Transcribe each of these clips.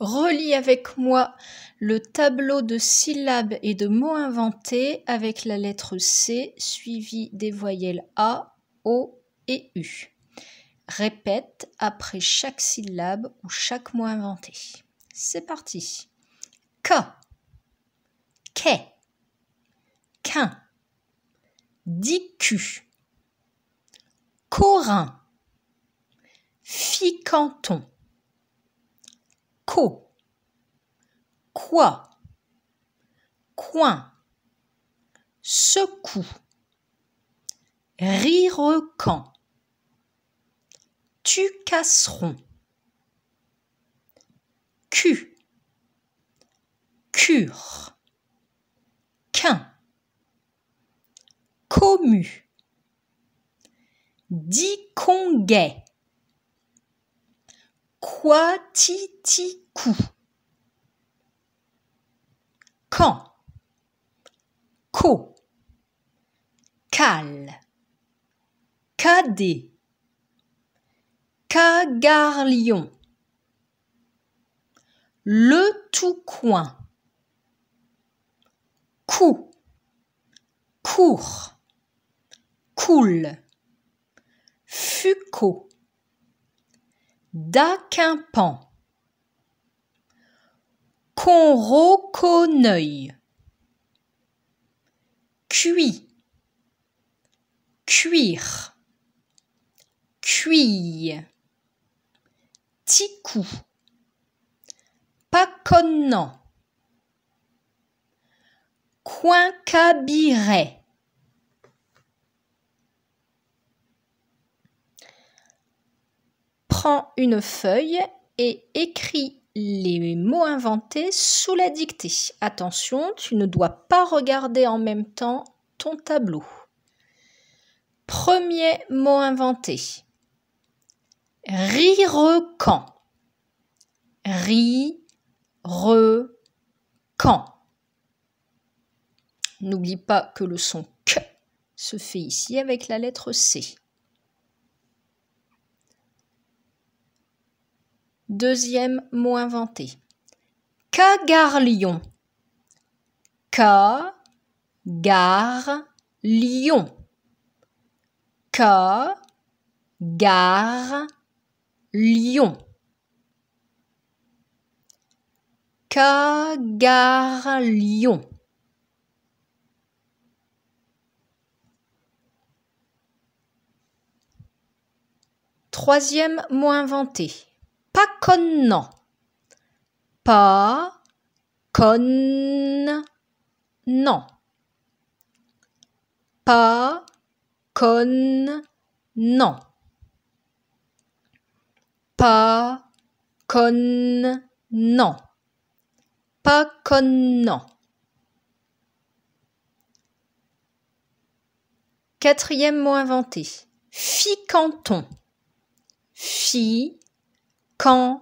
relie avec moi le tableau de syllabes et de mots inventés avec la lettre C suivie des voyelles A, O et U. Répète après chaque syllabe ou chaque mot inventé. C'est parti. K, K, Quin, Dicu, Corin, Ficanton co, quoi, coin, Rire quand. tu casserons. cul, cure, quin, commu, diconguet, Quoi-ti-ti-cou Quand. Co. Cal. Cadet. Cagarlion. Le tout coin. cou, Court. coule, fucot. D'acampan. Conroconeuil. Cuit. Cuir. Cuille. Ticou. Paconnant. Coincabiret. Prends une feuille et écris les mots inventés sous la dictée. Attention, tu ne dois pas regarder en même temps ton tableau. Premier mot inventé. rire quand. N'oublie pas que le son K se fait ici avec la lettre C. Deuxième mot inventé. Cagarlion. Cagarlion. Cagarlion. Cagarlion. Troisième mot inventé non Pas con non. Pas con non. Pas con non. Pas con non. Quatrième mot inventé. Ficanton. Fi Canton.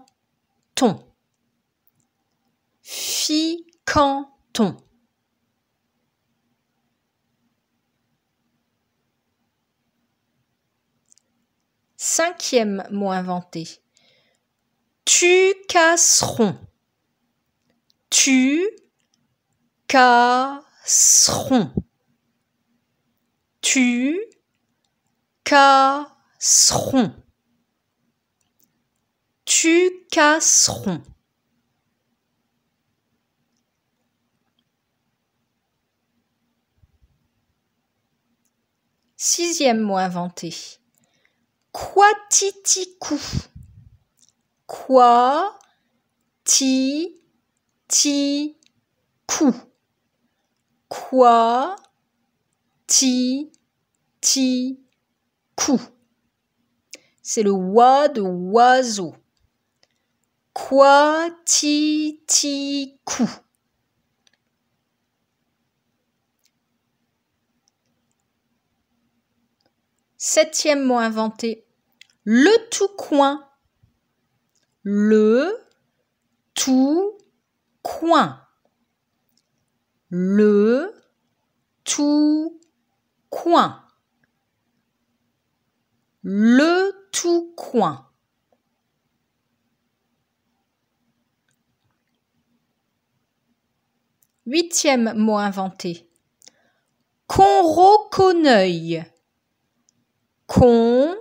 ton Cinquième mot inventé. Tu casseront Tu casseront Tu casseront tu casseront. Sixième mot inventé. Quoi cou? Quoi ti ti cou. Quoi ti ti cou. C'est le wa de oiseau. Quoi ti ti cou. Septième mot inventé. Le tout coin. Le tout coin. Le tout coin. Le tout coin. Huitième mot inventé. Conroconeuil. Con,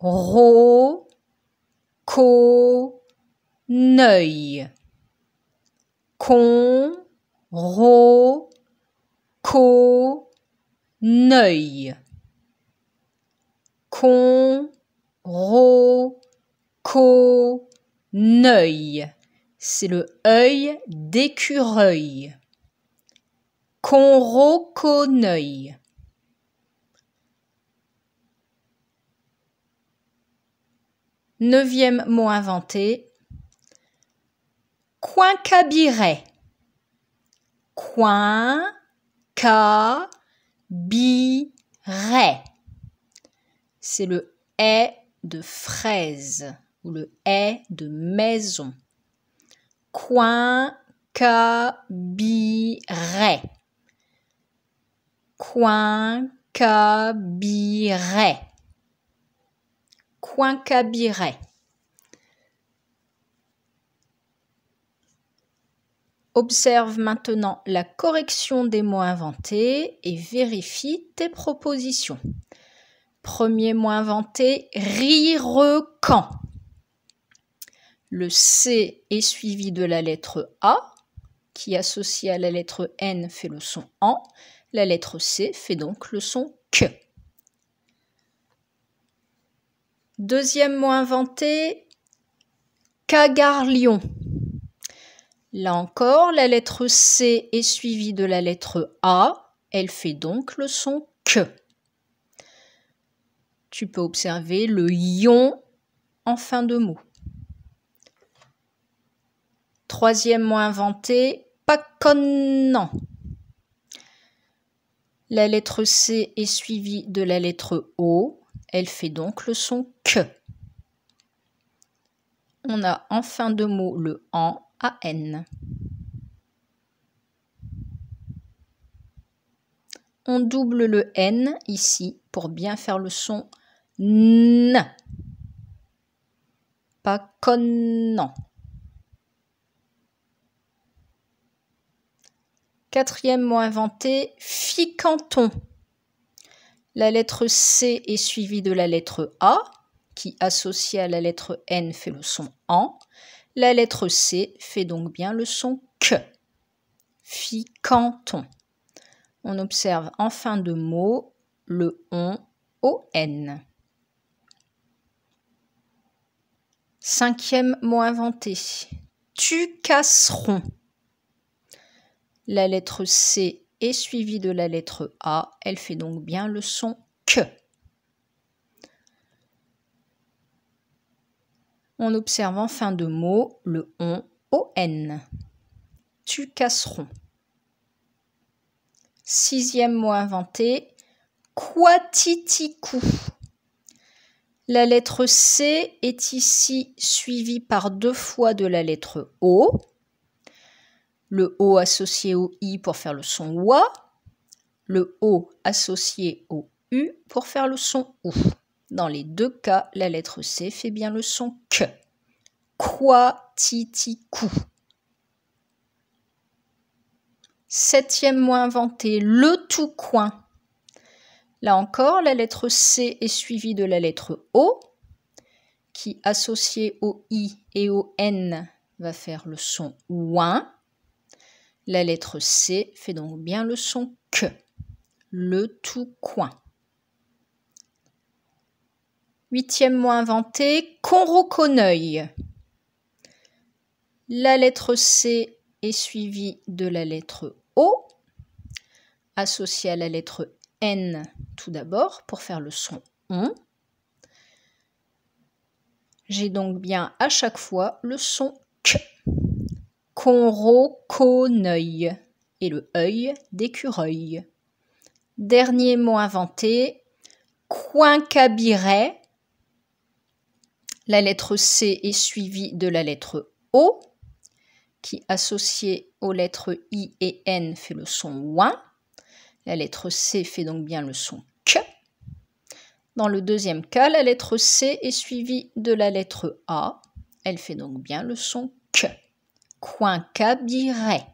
ro, co, neuil. Con, ro, co, Con, ro, co, c'est le œil d'écureuil. Conroconeuil. Neuvième mot inventé. Coin cabiret. Coin cabiret. C'est le haie de fraise ou le haie de maison coin, Coin bi, Quincabirait. Observe maintenant la correction des mots inventés et vérifie tes propositions. Premier mot inventé, rire camp le C est suivi de la lettre A, qui associée à la lettre N fait le son en La lettre C fait donc le son QUE. Deuxième mot inventé, cagarlion. Là encore, la lettre C est suivie de la lettre A. Elle fait donc le son QUE. Tu peux observer le ion en fin de mot. Troisième mot inventé, paconnant. La lettre C est suivie de la lettre O. Elle fait donc le son que. On a en fin de mot le en, N. On double le n ici pour bien faire le son n. Pas Quatrième mot inventé, canton La lettre C est suivie de la lettre A, qui associée à la lettre N fait le son en. La lettre C fait donc bien le son que. canton On observe en fin de mot le on, N. Cinquième mot inventé, tu CASSERONS. La lettre C est suivie de la lettre A. Elle fait donc bien le son que. On observe en fin de mot le on, on. Tu casserons ». Sixième mot inventé, quatiticou. La lettre C est ici suivie par deux fois de la lettre O le O associé au I pour faire le son WA, le O associé au U pour faire le son OU. Dans les deux cas, la lettre C fait bien le son Q. Quoi, titi, cou. Septième mot inventé, le tout coin. Là encore, la lettre C est suivie de la lettre O, qui associée au I et au N va faire le son ouin. La lettre C fait donc bien le son que. Le tout coin. Huitième mot inventé, conroconeuil. La lettre C est suivie de la lettre O, associée à la lettre N tout d'abord pour faire le son on. J'ai donc bien à chaque fois le son K. Conroconeuil et le œil d'écureuil. Dernier mot inventé, coincabiret. La lettre C est suivie de la lettre O, qui associée aux lettres I et N fait le son OIN. La lettre C fait donc bien le son K. Dans le deuxième cas, la lettre C est suivie de la lettre A. Elle fait donc bien le son K. Coin cabiret.